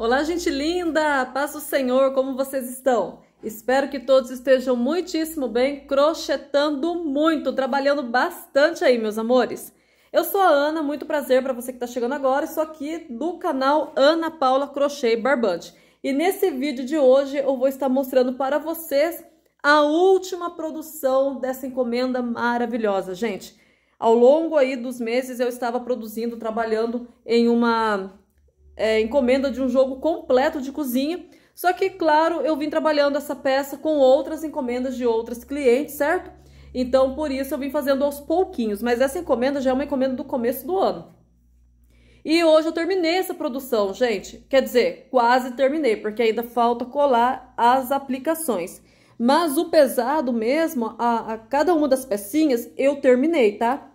Olá, gente linda! Paz do Senhor, como vocês estão? Espero que todos estejam muitíssimo bem, crochetando muito, trabalhando bastante aí, meus amores. Eu sou a Ana, muito prazer para você que está chegando agora, estou aqui do canal Ana Paula Crochê e Barbante. E nesse vídeo de hoje eu vou estar mostrando para vocês a última produção dessa encomenda maravilhosa, gente. Ao longo aí dos meses eu estava produzindo, trabalhando em uma é, encomenda de um jogo completo de cozinha. Só que, claro, eu vim trabalhando essa peça com outras encomendas de outras clientes, certo? Então, por isso eu vim fazendo aos pouquinhos, mas essa encomenda já é uma encomenda do começo do ano. E hoje eu terminei essa produção, gente. Quer dizer, quase terminei, porque ainda falta colar as aplicações. Mas o pesado mesmo, a, a cada uma das pecinhas, eu terminei, tá?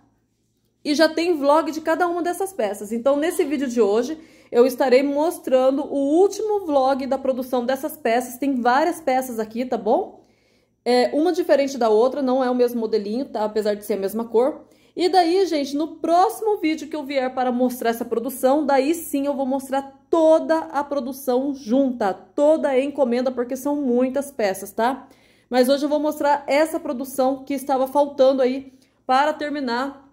E já tem vlog de cada uma dessas peças. Então, nesse vídeo de hoje, eu estarei mostrando o último vlog da produção dessas peças. Tem várias peças aqui, tá bom? É, uma diferente da outra, não é o mesmo modelinho, tá? Apesar de ser a mesma cor. E daí, gente, no próximo vídeo que eu vier para mostrar essa produção, daí sim eu vou mostrar toda a produção junta, toda a encomenda, porque são muitas peças, tá? Mas hoje eu vou mostrar essa produção que estava faltando aí para terminar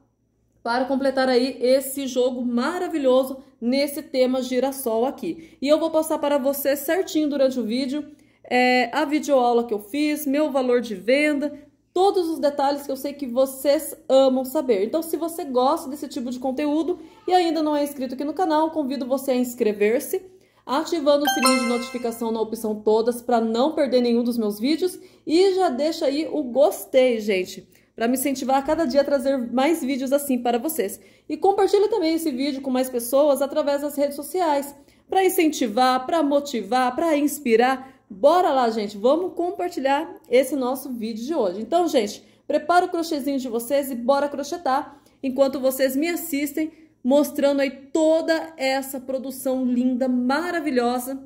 para completar aí esse jogo maravilhoso nesse tema girassol aqui. E eu vou passar para você certinho durante o vídeo é, a videoaula que eu fiz, meu valor de venda, todos os detalhes que eu sei que vocês amam saber. Então, se você gosta desse tipo de conteúdo e ainda não é inscrito aqui no canal, convido você a inscrever-se, ativando o sininho de notificação na opção todas para não perder nenhum dos meus vídeos e já deixa aí o gostei, gente para me incentivar a cada dia a trazer mais vídeos assim para vocês. E compartilhe também esse vídeo com mais pessoas através das redes sociais, para incentivar, para motivar, para inspirar. Bora lá, gente, vamos compartilhar esse nosso vídeo de hoje. Então, gente, prepara o crochêzinho de vocês e bora crochetar enquanto vocês me assistem, mostrando aí toda essa produção linda, maravilhosa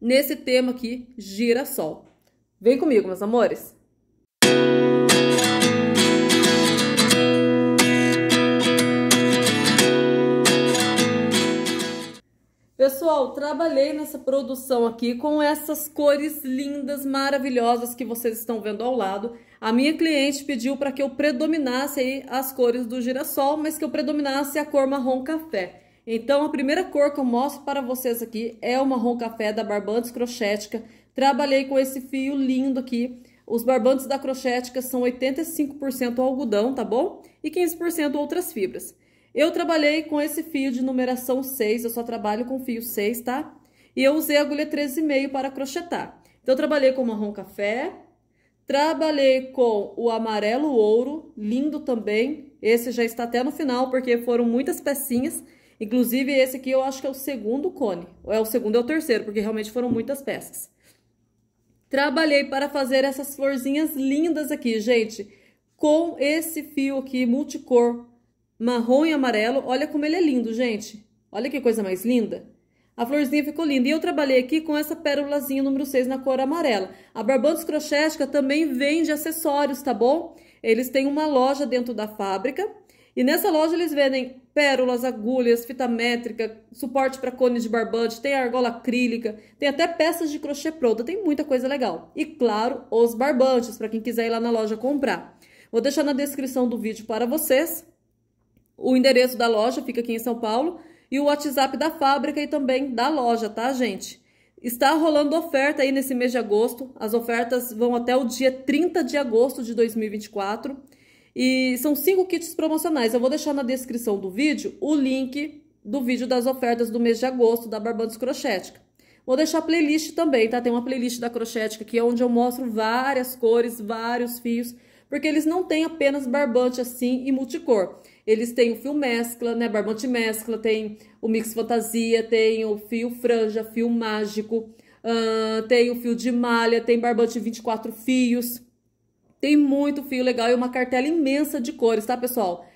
nesse tema aqui, girassol. Vem comigo, meus amores. Música Pessoal, trabalhei nessa produção aqui com essas cores lindas, maravilhosas que vocês estão vendo ao lado. A minha cliente pediu para que eu predominasse aí as cores do girassol, mas que eu predominasse a cor marrom café. Então, a primeira cor que eu mostro para vocês aqui é o marrom café da Barbantes Crochética. Trabalhei com esse fio lindo aqui. Os barbantes da Crochética são 85% algodão, tá bom? E 15% outras fibras. Eu trabalhei com esse fio de numeração 6, eu só trabalho com fio 6, tá? E eu usei a agulha 13,5 para crochetar. Então, eu trabalhei com marrom café, trabalhei com o amarelo ouro, lindo também. Esse já está até no final, porque foram muitas pecinhas. Inclusive, esse aqui eu acho que é o segundo cone. Ou é o segundo ou é o terceiro, porque realmente foram muitas peças. Trabalhei para fazer essas florzinhas lindas aqui, gente. Com esse fio aqui multicor marrom e amarelo. Olha como ele é lindo, gente. Olha que coisa mais linda. A florzinha ficou linda. E eu trabalhei aqui com essa pérolazinha número 6 na cor amarela. A Barbantes Crochética também vende acessórios, tá bom? Eles têm uma loja dentro da fábrica. E nessa loja eles vendem pérolas, agulhas, fita métrica, suporte para cones de barbante, tem argola acrílica, tem até peças de crochê pronta, tem muita coisa legal. E claro, os barbantes, para quem quiser ir lá na loja comprar. Vou deixar na descrição do vídeo para vocês o endereço da loja fica aqui em São Paulo e o WhatsApp da fábrica e também da loja, tá, gente? Está rolando oferta aí nesse mês de agosto. As ofertas vão até o dia 30 de agosto de 2024. E são cinco kits promocionais. Eu vou deixar na descrição do vídeo o link do vídeo das ofertas do mês de agosto da Barbantes Crochética. Vou deixar a playlist também, tá? Tem uma playlist da Crochética aqui onde eu mostro várias cores, vários fios porque eles não têm apenas barbante assim e multicor. Eles têm o fio mescla, né? Barbante mescla, tem o mix fantasia, tem o fio franja, fio mágico, uh, tem o fio de malha, tem barbante 24 fios. Tem muito fio legal e uma cartela imensa de cores, tá, pessoal?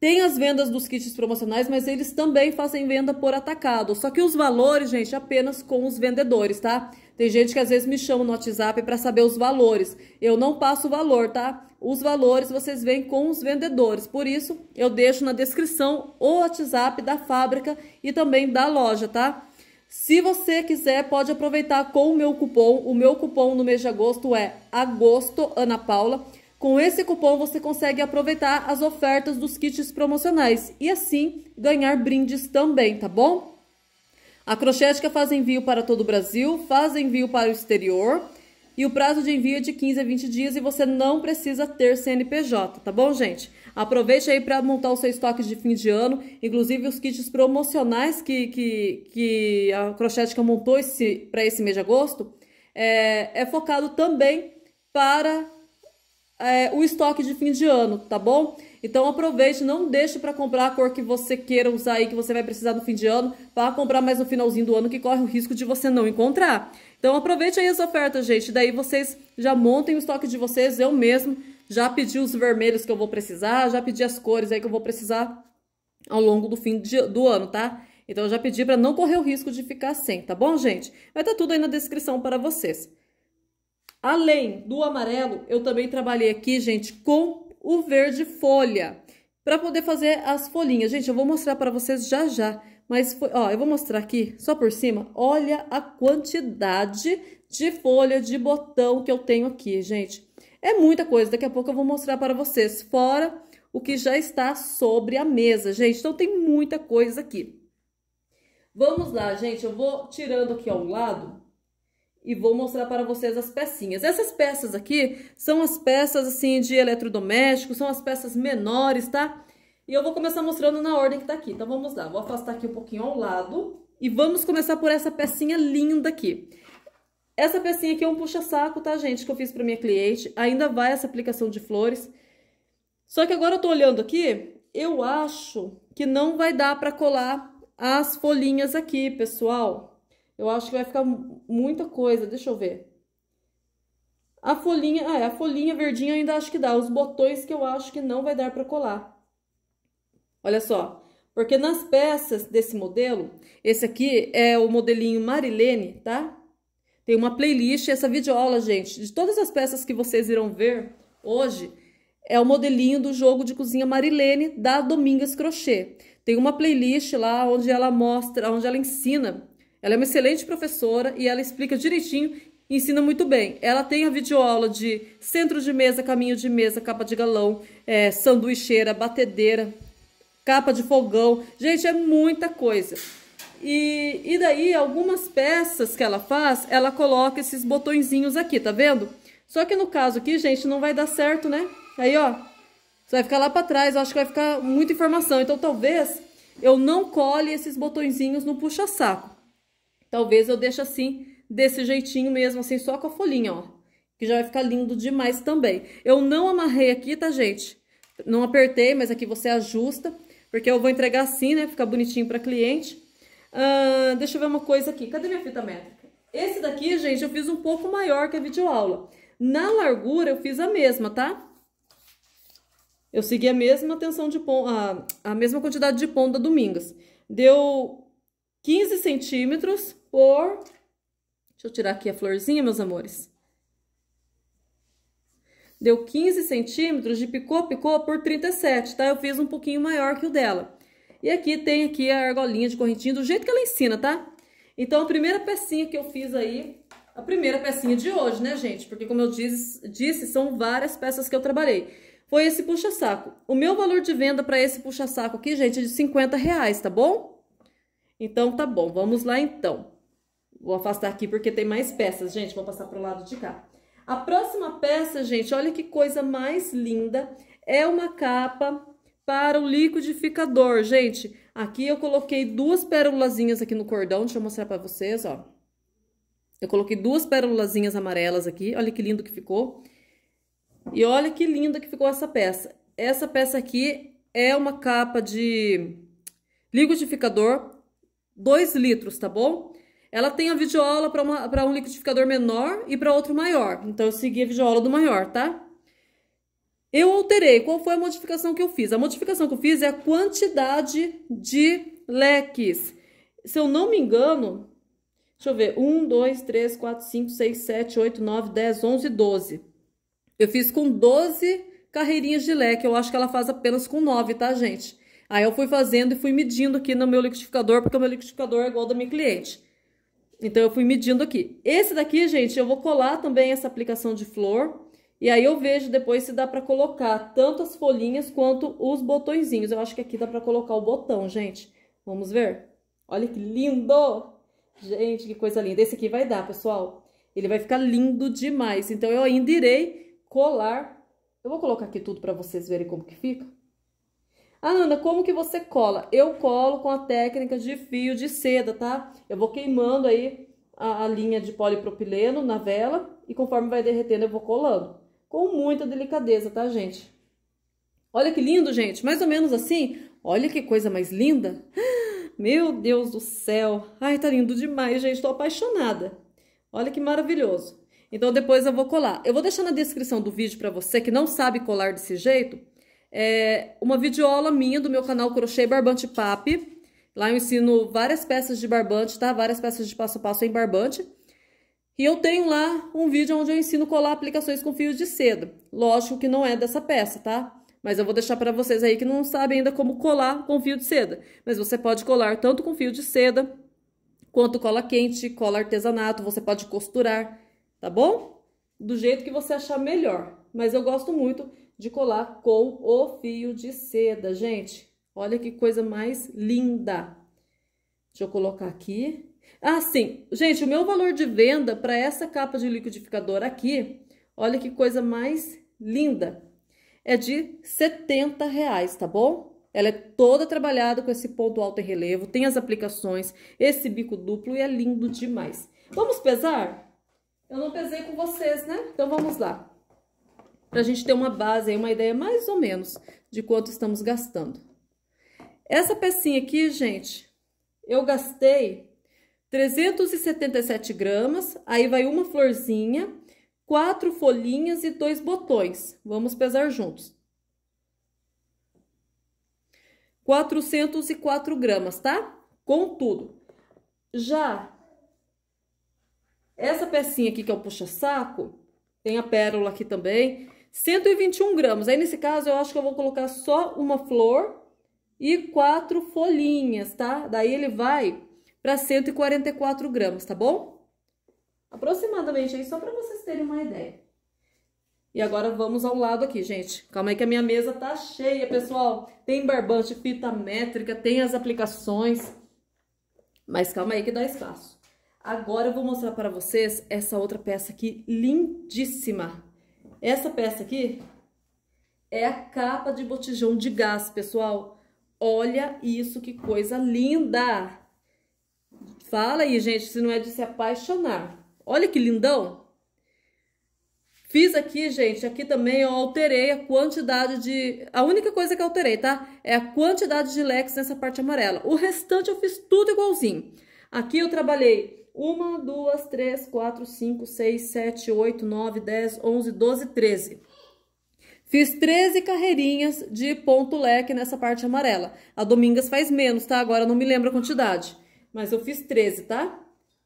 Tem as vendas dos kits promocionais, mas eles também fazem venda por atacado. Só que os valores, gente, apenas com os vendedores, tá? Tem gente que às vezes me chama no WhatsApp para saber os valores. Eu não passo o valor, tá? Os valores vocês vêm com os vendedores. Por isso, eu deixo na descrição o WhatsApp da fábrica e também da loja, tá? Se você quiser, pode aproveitar com o meu cupom. O meu cupom no mês de agosto é Agosto Ana Paula. Com esse cupom você consegue aproveitar as ofertas dos kits promocionais e assim ganhar brindes também, tá bom? A Crochética faz envio para todo o Brasil, faz envio para o exterior e o prazo de envio é de 15 a 20 dias e você não precisa ter CNPJ, tá bom, gente? Aproveite aí para montar os seus estoque de fim de ano, inclusive os kits promocionais que, que, que a Crochética montou para esse mês de agosto, é, é focado também para é, o estoque de fim de ano, tá bom? Então aproveite, não deixe para comprar a cor que você queira usar aí, que você vai precisar no fim de ano, para comprar mais no finalzinho do ano, que corre o risco de você não encontrar. Então aproveite aí as ofertas, gente. Daí vocês já montem o estoque de vocês, eu mesmo já pedi os vermelhos que eu vou precisar, já pedi as cores aí que eu vou precisar ao longo do fim de, do ano, tá? Então eu já pedi para não correr o risco de ficar sem, tá bom, gente? Vai estar tá tudo aí na descrição para vocês. Além do amarelo, eu também trabalhei aqui, gente, com o verde folha, para poder fazer as folhinhas. Gente, eu vou mostrar para vocês já já, mas, ó, eu vou mostrar aqui, só por cima, olha a quantidade de folha de botão que eu tenho aqui, gente. É muita coisa, daqui a pouco eu vou mostrar para vocês, fora o que já está sobre a mesa, gente. Então, tem muita coisa aqui. Vamos lá, gente, eu vou tirando aqui ao lado e vou mostrar para vocês as pecinhas. Essas peças aqui são as peças, assim, de eletrodoméstico, são as peças menores, tá? E eu vou começar mostrando na ordem que tá aqui. Então, vamos lá. Vou afastar aqui um pouquinho ao lado e vamos começar por essa pecinha linda aqui. Essa pecinha aqui é um puxa-saco, tá, gente? Que eu fiz para minha cliente. Ainda vai essa aplicação de flores. Só que agora eu tô olhando aqui, eu acho que não vai dar para colar as folhinhas aqui, pessoal. Eu acho que vai ficar muita coisa. Deixa eu ver. A folhinha, ah, é, a folhinha verdinha ainda acho que dá. Os botões que eu acho que não vai dar para colar. Olha só. Porque nas peças desse modelo, esse aqui é o modelinho Marilene, tá? Tem uma playlist, essa videoaula, gente, de todas as peças que vocês irão ver hoje, é o modelinho do jogo de cozinha Marilene da Domingas Crochê. Tem uma playlist lá onde ela mostra, onde ela ensina ela é uma excelente professora e ela explica direitinho ensina muito bem. Ela tem a videoaula de centro de mesa, caminho de mesa, capa de galão, é, sanduicheira, batedeira, capa de fogão. Gente, é muita coisa. E, e daí, algumas peças que ela faz, ela coloca esses botõezinhos aqui, tá vendo? Só que no caso aqui, gente, não vai dar certo, né? Aí, ó, você vai ficar lá pra trás, eu acho que vai ficar muita informação. Então, talvez eu não cole esses botõezinhos no puxa-saco. Talvez eu deixe assim, desse jeitinho mesmo, assim, só com a folhinha, ó. Que já vai ficar lindo demais também. Eu não amarrei aqui, tá, gente? Não apertei, mas aqui você ajusta. Porque eu vou entregar assim, né? Ficar bonitinho pra cliente. deixa eu ver uma coisa aqui. Cadê minha fita métrica? Esse daqui, gente, eu fiz um pouco maior que a videoaula. Na largura, eu fiz a mesma, tá? Eu segui a mesma tensão de ponta, a, a mesma quantidade de ponta da Domingas. Deu 15 centímetros por. Deixa eu tirar aqui a florzinha, meus amores. Deu 15 centímetros de picô, picô por 37, tá? Eu fiz um pouquinho maior que o dela. E aqui tem aqui a argolinha de correntinha do jeito que ela ensina, tá? Então, a primeira pecinha que eu fiz aí, a primeira pecinha de hoje, né, gente? Porque, como eu disse, disse são várias peças que eu trabalhei. Foi esse puxa-saco. O meu valor de venda para esse puxa-saco aqui, gente, é de 50 reais, tá bom? Então, tá bom. Vamos lá, então. Vou afastar aqui porque tem mais peças, gente. Vou passar pro lado de cá. A próxima peça, gente, olha que coisa mais linda. É uma capa para o liquidificador, gente. Aqui eu coloquei duas pérolazinhas aqui no cordão. Deixa eu mostrar para vocês, ó. Eu coloquei duas pérolazinhas amarelas aqui. Olha que lindo que ficou. E olha que linda que ficou essa peça. Essa peça aqui é uma capa de liquidificador 2 litros, tá bom? Ela tem a videoaula para um liquidificador menor e para outro maior. Então, eu segui a videoaula do maior, tá? Eu alterei. Qual foi a modificação que eu fiz? A modificação que eu fiz é a quantidade de leques. Se eu não me engano, deixa eu ver, 1, 2, 3, 4, 5, 6, 7, 8, 9, 10, 11, 12. Eu fiz com 12 carreirinhas de leque. Eu acho que ela faz apenas com 9, tá, gente? Aí eu fui fazendo e fui medindo aqui no meu liquidificador, porque o meu liquidificador é igual ao da minha cliente. Então eu fui medindo aqui. Esse daqui, gente, eu vou colar também essa aplicação de flor. E aí eu vejo depois se dá pra colocar tanto as folhinhas quanto os botõezinhos. Eu acho que aqui dá pra colocar o botão, gente. Vamos ver? Olha que lindo! Gente, que coisa linda. Esse aqui vai dar, pessoal. Ele vai ficar lindo demais. Então eu ainda irei colar. Eu vou colocar aqui tudo pra vocês verem como que fica. Ah, Ana, como que você cola? Eu colo com a técnica de fio de seda, tá? Eu vou queimando aí a, a linha de polipropileno na vela e conforme vai derretendo eu vou colando. Com muita delicadeza, tá, gente? Olha que lindo, gente. Mais ou menos assim. Olha que coisa mais linda. Meu Deus do céu. Ai, tá lindo demais, gente. Tô apaixonada. Olha que maravilhoso. Então, depois eu vou colar. Eu vou deixar na descrição do vídeo para você que não sabe colar desse jeito, é, uma videoaula minha do meu canal Crochê Barbante Pap Lá eu ensino várias peças de barbante, tá? Várias peças de passo a passo em barbante. E eu tenho lá um vídeo onde eu ensino colar aplicações com fios de seda. Lógico que não é dessa peça, tá? Mas eu vou deixar para vocês aí que não sabem ainda como colar com fio de seda. Mas você pode colar tanto com fio de seda, quanto cola quente, cola artesanato, você pode costurar, tá bom? Do jeito que você achar melhor. Mas eu gosto muito de colar com o fio de seda, gente. Olha que coisa mais linda. Deixa eu colocar aqui. Ah, sim. Gente, o meu valor de venda para essa capa de liquidificador aqui, olha que coisa mais linda. É de 70 reais, tá bom? Ela é toda trabalhada com esse ponto alto em relevo, tem as aplicações, esse bico duplo e é lindo demais. Vamos pesar? Eu não pesei com vocês, né? Então vamos lá para a gente ter uma base, uma ideia mais ou menos de quanto estamos gastando. Essa pecinha aqui, gente, eu gastei 377 gramas, aí vai uma florzinha, quatro folhinhas e dois botões. Vamos pesar juntos. 404 gramas, tá? Com tudo. Já essa pecinha aqui que é o puxa-saco, tem a pérola aqui também, 121 gramas. Aí, nesse caso, eu acho que eu vou colocar só uma flor e quatro folhinhas, tá? Daí ele vai para 144 gramas, tá bom? Aproximadamente aí, só para vocês terem uma ideia. E agora vamos ao lado aqui, gente. Calma aí que a minha mesa tá cheia, pessoal. Tem barbante, fita métrica, tem as aplicações. Mas calma aí que dá espaço. Agora eu vou mostrar para vocês essa outra peça aqui, lindíssima. Essa peça aqui é a capa de botijão de gás, pessoal. Olha isso, que coisa linda! Fala aí, gente, se não é de se apaixonar. Olha que lindão! Fiz aqui, gente, aqui também eu alterei a quantidade de... A única coisa que eu alterei, tá? É a quantidade de leques nessa parte amarela. O restante eu fiz tudo igualzinho. Aqui eu trabalhei uma, duas, três, quatro, cinco, seis, sete, oito, nove, dez, onze, doze, treze. Fiz 13 carreirinhas de ponto leque nessa parte amarela. A Domingas faz menos, tá? Agora não me lembro a quantidade. Mas eu fiz 13, tá?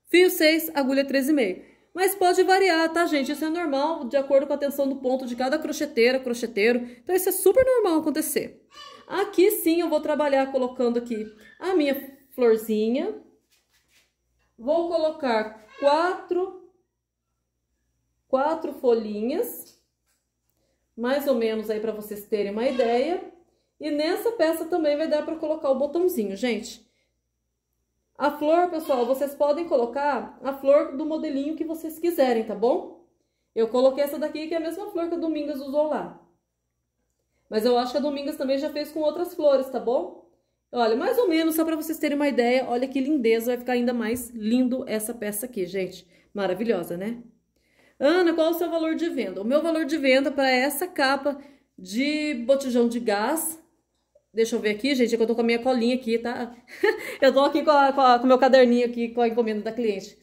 Fio 6, agulha 13,5. Mas pode variar, tá, gente? Isso é normal, de acordo com a tensão do ponto de cada crocheteira, crocheteiro. Então, isso é super normal acontecer. Aqui, sim, eu vou trabalhar colocando aqui a minha florzinha, Vou colocar quatro, quatro folhinhas, mais ou menos aí para vocês terem uma ideia. E nessa peça também vai dar para colocar o botãozinho, gente. A flor, pessoal, vocês podem colocar a flor do modelinho que vocês quiserem, tá bom? Eu coloquei essa daqui, que é a mesma flor que a Domingas usou lá. Mas eu acho que a Domingas também já fez com outras flores, tá bom? Olha, mais ou menos, só para vocês terem uma ideia, olha que lindeza, vai ficar ainda mais lindo essa peça aqui, gente. Maravilhosa, né? Ana, qual o seu valor de venda? O meu valor de venda para essa capa de botijão de gás... Deixa eu ver aqui, gente, é que eu tô com a minha colinha aqui, tá? eu tô aqui com, a, com, a, com o meu caderninho aqui, com a encomenda da cliente.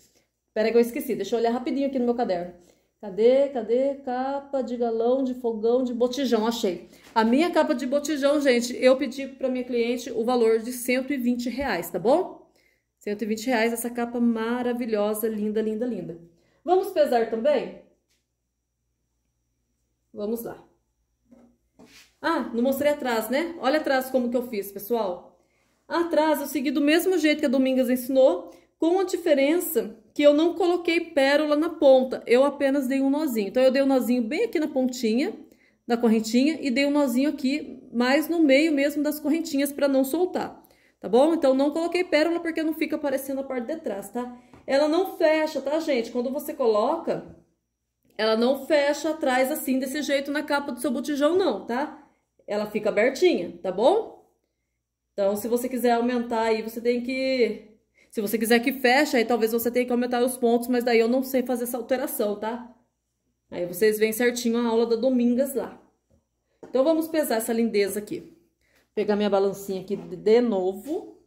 Peraí que eu esqueci, deixa eu olhar rapidinho aqui no meu caderno. Cadê? Cadê? Capa de galão, de fogão, de botijão. Achei. A minha capa de botijão, gente, eu pedi para minha cliente o valor de 120 reais, tá bom? 120 reais essa capa maravilhosa, linda, linda, linda. Vamos pesar também? Vamos lá. Ah, não mostrei atrás, né? Olha atrás como que eu fiz, pessoal. Atrás eu segui do mesmo jeito que a Domingas ensinou, com a diferença que eu não coloquei pérola na ponta, eu apenas dei um nozinho. Então, eu dei um nozinho bem aqui na pontinha da correntinha e dei um nozinho aqui mais no meio mesmo das correntinhas para não soltar, tá bom? Então, não coloquei pérola porque não fica aparecendo a parte de trás, tá? Ela não fecha, tá, gente? Quando você coloca, ela não fecha atrás assim, desse jeito, na capa do seu botijão, não, tá? Ela fica abertinha, tá bom? Então, se você quiser aumentar aí, você tem que se você quiser que feche, aí talvez você tenha que aumentar os pontos, mas daí eu não sei fazer essa alteração, tá? Aí vocês veem certinho a aula da Domingas lá. Então, vamos pesar essa lindeza aqui. Vou pegar minha balancinha aqui de novo.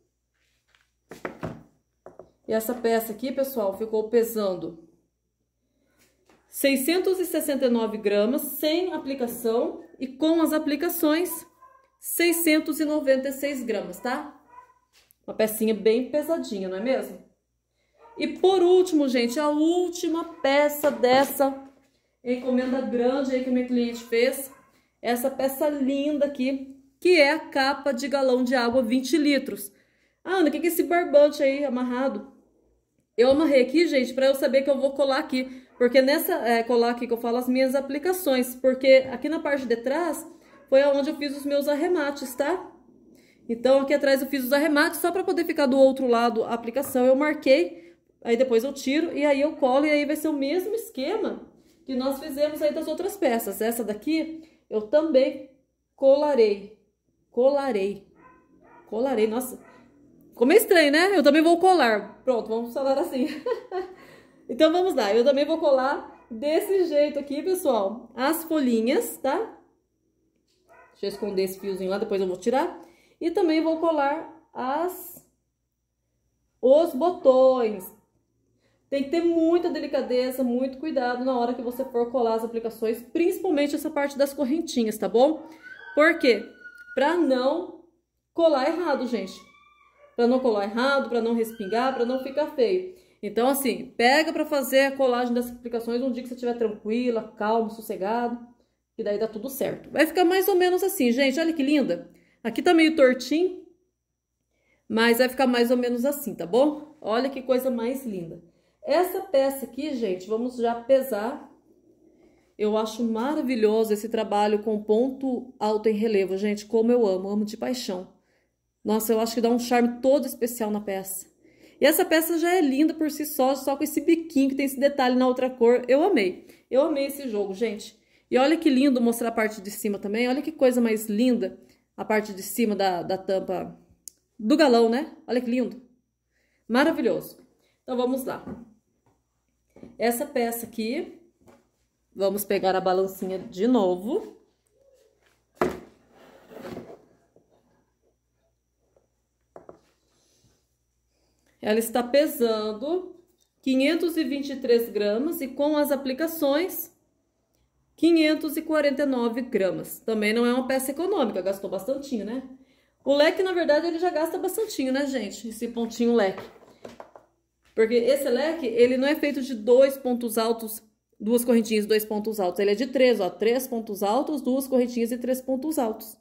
E essa peça aqui, pessoal, ficou pesando 669 gramas sem aplicação e com as aplicações 696 gramas, tá? Uma pecinha bem pesadinha, não é mesmo? E por último, gente, a última peça dessa encomenda grande aí que minha cliente fez. Essa peça linda aqui, que é a capa de galão de água 20 litros. Ah, Ana, o que é esse barbante aí amarrado? Eu amarrei aqui, gente, para eu saber que eu vou colar aqui. Porque nessa é, colar aqui que eu falo as minhas aplicações. Porque aqui na parte de trás foi onde eu fiz os meus arremates, tá? Então, aqui atrás eu fiz os arremates, só para poder ficar do outro lado a aplicação, eu marquei, aí depois eu tiro e aí eu colo, e aí vai ser o mesmo esquema que nós fizemos aí das outras peças. Essa daqui eu também colarei, colarei, colarei, nossa, ficou meio é estranho, né? Eu também vou colar, pronto, vamos falar assim. então, vamos lá, eu também vou colar desse jeito aqui, pessoal, as folhinhas, tá? Deixa eu esconder esse fiozinho lá, depois eu vou tirar. E também vou colar as os botões. Tem que ter muita delicadeza, muito cuidado na hora que você for colar as aplicações, principalmente essa parte das correntinhas, tá bom? Por quê? Pra não colar errado, gente. Pra não colar errado, pra não respingar, pra não ficar feio. Então, assim, pega pra fazer a colagem das aplicações um dia que você estiver tranquila, calmo, sossegado. que daí dá tudo certo. Vai ficar mais ou menos assim, gente. Olha que linda. Aqui tá meio tortinho, mas vai ficar mais ou menos assim, tá bom? Olha que coisa mais linda. Essa peça aqui, gente, vamos já pesar. Eu acho maravilhoso esse trabalho com ponto alto em relevo, gente, como eu amo, amo de paixão. Nossa, eu acho que dá um charme todo especial na peça. E essa peça já é linda por si só, só com esse biquinho que tem esse detalhe na outra cor. Eu amei. Eu amei esse jogo, gente. E olha que lindo mostrar a parte de cima também. Olha que coisa mais linda a parte de cima da, da tampa do galão, né? Olha que lindo. Maravilhoso. Então, vamos lá. Essa peça aqui, vamos pegar a balancinha de novo. Ela está pesando 523 gramas e com as aplicações 549 gramas. Também não é uma peça econômica, gastou bastantinho, né? O leque, na verdade, ele já gasta bastantinho, né, gente? Esse pontinho leque. Porque esse leque, ele não é feito de dois pontos altos, duas correntinhas dois pontos altos. Ele é de três, ó. Três pontos altos, duas correntinhas e três pontos altos.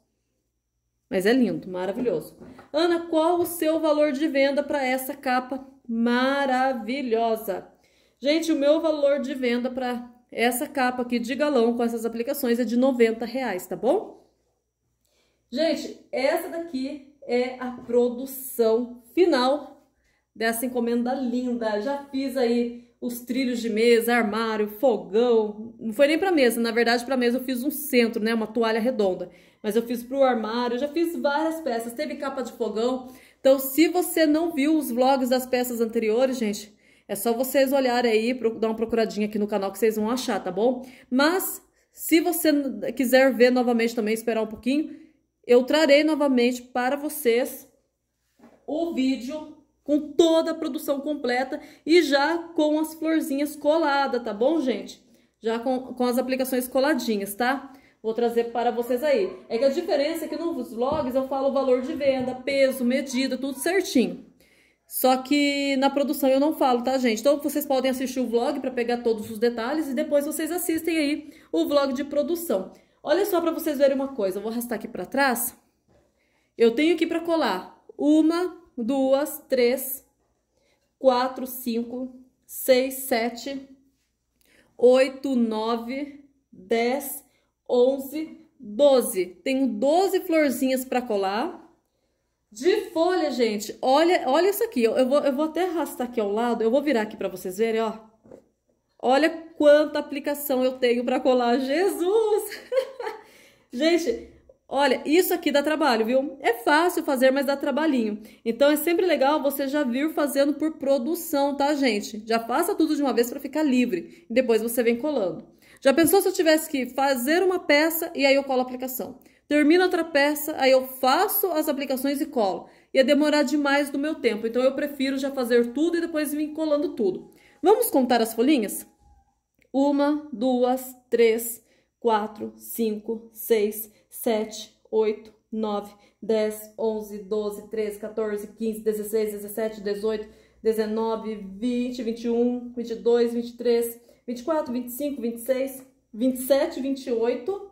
Mas é lindo, maravilhoso. Ana, qual o seu valor de venda para essa capa maravilhosa? Gente, o meu valor de venda para essa capa aqui de galão com essas aplicações é de 90 reais, tá bom? Gente, essa daqui é a produção final dessa encomenda linda. Já fiz aí os trilhos de mesa, armário, fogão. Não foi nem para mesa, na verdade para mesa eu fiz um centro, né, uma toalha redonda. Mas eu fiz para o armário, já fiz várias peças. Teve capa de fogão. Então, se você não viu os vlogs das peças anteriores, gente, é só vocês olharem aí, dar uma procuradinha aqui no canal que vocês vão achar, tá bom? Mas, se você quiser ver novamente também, esperar um pouquinho, eu trarei novamente para vocês o vídeo com toda a produção completa e já com as florzinhas coladas, tá bom, gente? Já com, com as aplicações coladinhas, tá? Vou trazer para vocês aí. É que a diferença é que nos vlogs eu falo o valor de venda, peso, medida, tudo certinho. Só que na produção eu não falo, tá, gente? Então vocês podem assistir o vlog para pegar todos os detalhes e depois vocês assistem aí o vlog de produção. Olha só para vocês verem uma coisa, eu vou arrastar aqui para trás. Eu tenho aqui para colar uma, duas, três, quatro, cinco, seis, sete, oito, nove, dez, onze, doze. Tenho doze florzinhas para colar de folha, gente. Olha, olha isso aqui. Eu, eu, vou, eu vou até arrastar aqui ao lado. Eu vou virar aqui para vocês verem, ó. Olha quanta aplicação eu tenho para colar. Jesus! gente, olha, isso aqui dá trabalho, viu? É fácil fazer, mas dá trabalhinho. Então, é sempre legal você já vir fazendo por produção, tá, gente? Já faça tudo de uma vez para ficar livre. E depois você vem colando. Já pensou se eu tivesse que fazer uma peça e aí eu colo a aplicação? termina outra peça, aí eu faço as aplicações e colo. Ia demorar demais do meu tempo, então eu prefiro já fazer tudo e depois vir colando tudo. Vamos contar as folhinhas? Uma, duas, três, quatro, cinco, seis, sete, oito, nove, dez, onze, doze, treze, quatorze, quinze, dezesseis, dezessete, dezoito, dezenove, vinte, vinte e um, vinte e dois, vinte e três, vinte e quatro, vinte e cinco, vinte e seis, vinte e sete, vinte e oito.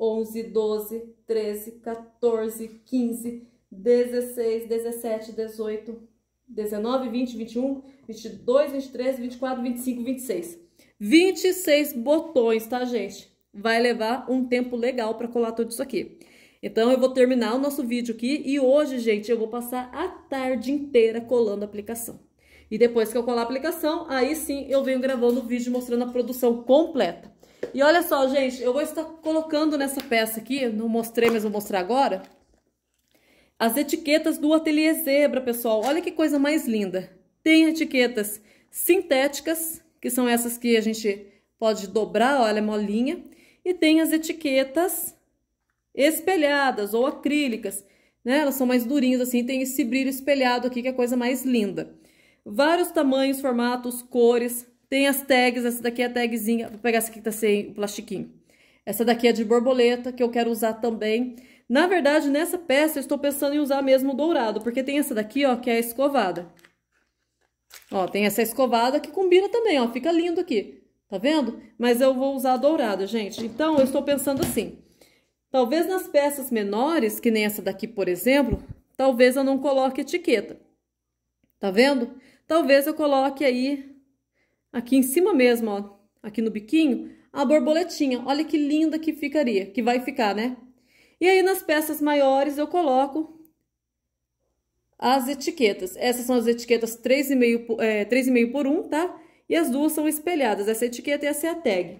11, 12, 13, 14, 15, 16, 17, 18, 19, 20, 21, 22, 23, 24, 25, 26. 26 botões, tá, gente? Vai levar um tempo legal para colar tudo isso aqui. Então, eu vou terminar o nosso vídeo aqui e hoje, gente, eu vou passar a tarde inteira colando a aplicação. E depois que eu colar a aplicação, aí sim eu venho gravando o vídeo mostrando a produção completa. E olha só, gente, eu vou estar colocando nessa peça aqui, não mostrei, mas vou mostrar agora, as etiquetas do Ateliê Zebra, pessoal. Olha que coisa mais linda. Tem etiquetas sintéticas, que são essas que a gente pode dobrar, olha, é molinha. E tem as etiquetas espelhadas ou acrílicas, né? Elas são mais durinhas assim, tem esse brilho espelhado aqui, que é a coisa mais linda. Vários tamanhos, formatos, cores, tem as tags, essa daqui é a tagzinha, vou pegar essa aqui que tá sem o plastiquinho. Essa daqui é de borboleta, que eu quero usar também. Na verdade, nessa peça eu estou pensando em usar mesmo o dourado, porque tem essa daqui, ó, que é a escovada. Ó, tem essa escovada que combina também, ó, fica lindo aqui, tá vendo? Mas eu vou usar dourado, gente. Então, eu estou pensando assim, talvez nas peças menores, que nem essa daqui, por exemplo, talvez eu não coloque etiqueta, tá vendo? Talvez eu coloque aí aqui em cima mesmo, ó, aqui no biquinho, a borboletinha. Olha que linda que ficaria, que vai ficar, né? E aí, nas peças maiores, eu coloco as etiquetas. Essas são as etiquetas 3,5 é, por 1, tá? E as duas são espelhadas, essa etiqueta e essa é a tag.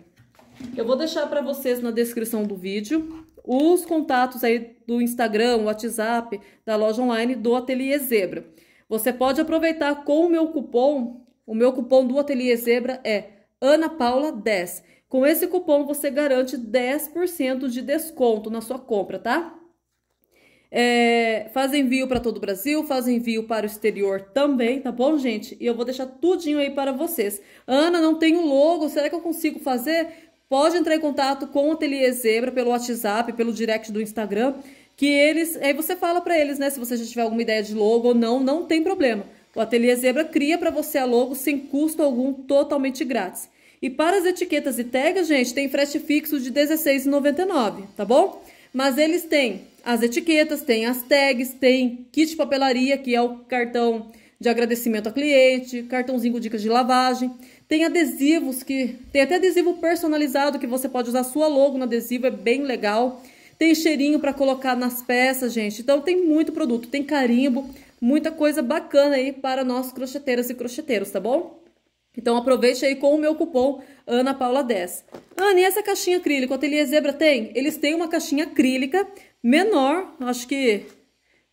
Eu vou deixar para vocês na descrição do vídeo os contatos aí do Instagram, WhatsApp, da loja online do Ateliê Zebra. Você pode aproveitar com o meu cupom o meu cupom do Ateliê Zebra é Ana Paula 10. Com esse cupom você garante 10% de desconto na sua compra, tá? É, faz envio para todo o Brasil, faz envio para o exterior também, tá bom, gente? E eu vou deixar tudinho aí para vocês. Ana, não tenho logo, será que eu consigo fazer? Pode entrar em contato com o Ateliê Zebra pelo WhatsApp, pelo direct do Instagram, que eles, aí você fala para eles, né, se você já tiver alguma ideia de logo ou não, não tem problema. O Ateliê Zebra cria para você a logo sem custo algum, totalmente grátis. E para as etiquetas e tags, gente, tem frete fixo de R$16,99, tá bom? Mas eles têm as etiquetas, têm as tags, tem kit papelaria, que é o cartão de agradecimento a cliente, cartãozinho com dicas de lavagem. Tem adesivos que tem até adesivo personalizado que você pode usar sua logo no adesivo, é bem legal. Tem cheirinho para colocar nas peças, gente. Então tem muito produto, tem carimbo muita coisa bacana aí para nós crocheteiras e crocheteiros, tá bom? Então aproveite aí com o meu cupom Ana Paula 10. Ana, e essa caixinha acrílica, o Ateliê Zebra tem? Eles têm uma caixinha acrílica menor, acho que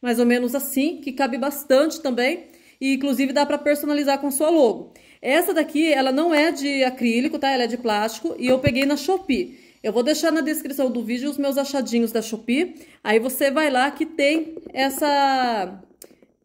mais ou menos assim, que cabe bastante também. E inclusive dá para personalizar com sua logo. Essa daqui, ela não é de acrílico, tá? Ela é de plástico e eu peguei na Shopee. Eu vou deixar na descrição do vídeo os meus achadinhos da Shopee. Aí você vai lá que tem essa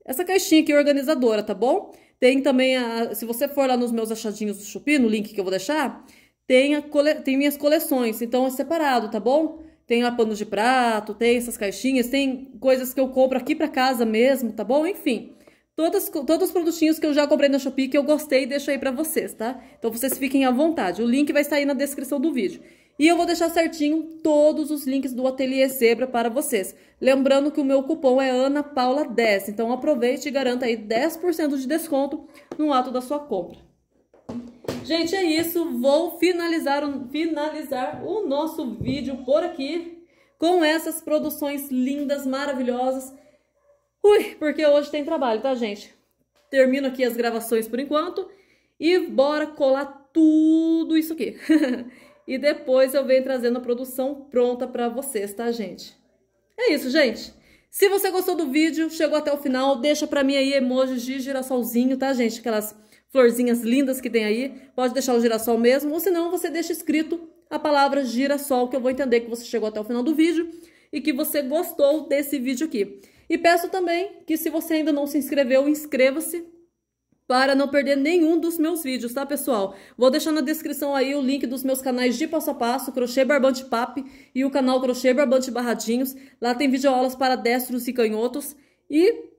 essa caixinha aqui é organizadora, tá bom? Tem também, a, se você for lá nos meus achadinhos do shopee, no link que eu vou deixar, tem, a cole, tem minhas coleções, então é separado, tá bom? Tem lá pano de prato, tem essas caixinhas, tem coisas que eu compro aqui pra casa mesmo, tá bom? Enfim, todas, todos os produtinhos que eu já comprei na Shopee que eu gostei, deixo aí pra vocês, tá? Então vocês fiquem à vontade, o link vai estar aí na descrição do vídeo. E eu vou deixar certinho todos os links do Ateliê Zebra para vocês. Lembrando que o meu cupom é Ana Paula 10 então aproveite e garanta aí 10% de desconto no ato da sua compra. Gente, é isso. Vou finalizar finalizar o nosso vídeo por aqui com essas produções lindas, maravilhosas. Ui, porque hoje tem trabalho, tá, gente? Termino aqui as gravações por enquanto e bora colar tudo isso aqui. e depois eu venho trazendo a produção pronta para vocês, tá, gente? É isso, gente. Se você gostou do vídeo, chegou até o final, deixa para mim aí emojis de girassolzinho, tá, gente? Aquelas florzinhas lindas que tem aí. Pode deixar o girassol mesmo, ou se não, você deixa escrito a palavra girassol, que eu vou entender que você chegou até o final do vídeo e que você gostou desse vídeo aqui. E peço também que se você ainda não se inscreveu, inscreva-se, para não perder nenhum dos meus vídeos, tá, pessoal? Vou deixar na descrição aí o link dos meus canais de passo a passo, Crochê Barbante Pap e o canal Crochê Barbante Barradinhos. Lá tem videoaulas para destros e canhotos. E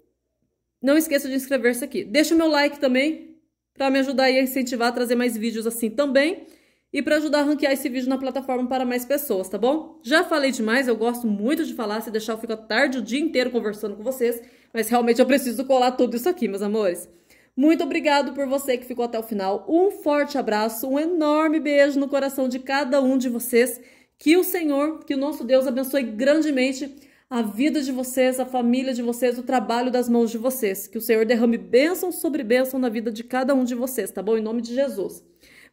não esqueça de inscrever-se aqui. Deixa o meu like também, para me ajudar aí a incentivar a trazer mais vídeos assim também e para ajudar a ranquear esse vídeo na plataforma para mais pessoas, tá bom? Já falei demais, eu gosto muito de falar, se deixar eu fico a tarde o dia inteiro conversando com vocês, mas realmente eu preciso colar tudo isso aqui, meus amores. Muito obrigado por você que ficou até o final. Um forte abraço, um enorme beijo no coração de cada um de vocês. Que o Senhor, que o nosso Deus abençoe grandemente a vida de vocês, a família de vocês, o trabalho das mãos de vocês. Que o Senhor derrame bênção sobre bênção na vida de cada um de vocês, tá bom? Em nome de Jesus.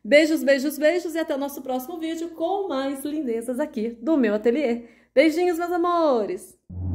Beijos, beijos, beijos e até o nosso próximo vídeo com mais lindezas aqui do meu ateliê. Beijinhos, meus amores!